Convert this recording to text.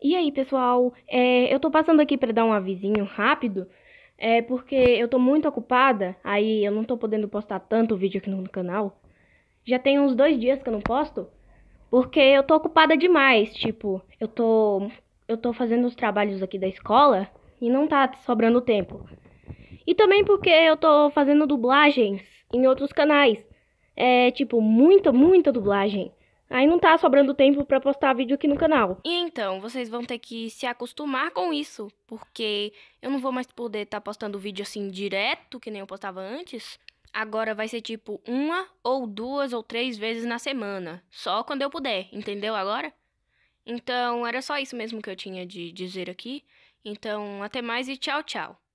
E aí, pessoal, é, eu tô passando aqui para dar um avisinho rápido, é porque eu tô muito ocupada, aí eu não tô podendo postar tanto vídeo aqui no canal. Já tem uns dois dias que eu não posto, porque eu tô ocupada demais, tipo, eu tô, eu tô fazendo os trabalhos aqui da escola e não tá sobrando tempo. E também porque eu tô fazendo dublagens em outros canais, é tipo, muita, muita dublagem. Aí não tá sobrando tempo para postar vídeo aqui no canal. E então, vocês vão ter que se acostumar com isso, porque eu não vou mais poder estar tá postando vídeo assim direto, que nem eu postava antes. Agora vai ser tipo uma ou duas ou três vezes na semana, só quando eu puder, entendeu agora? Então, era só isso mesmo que eu tinha de dizer aqui. Então, até mais e tchau, tchau.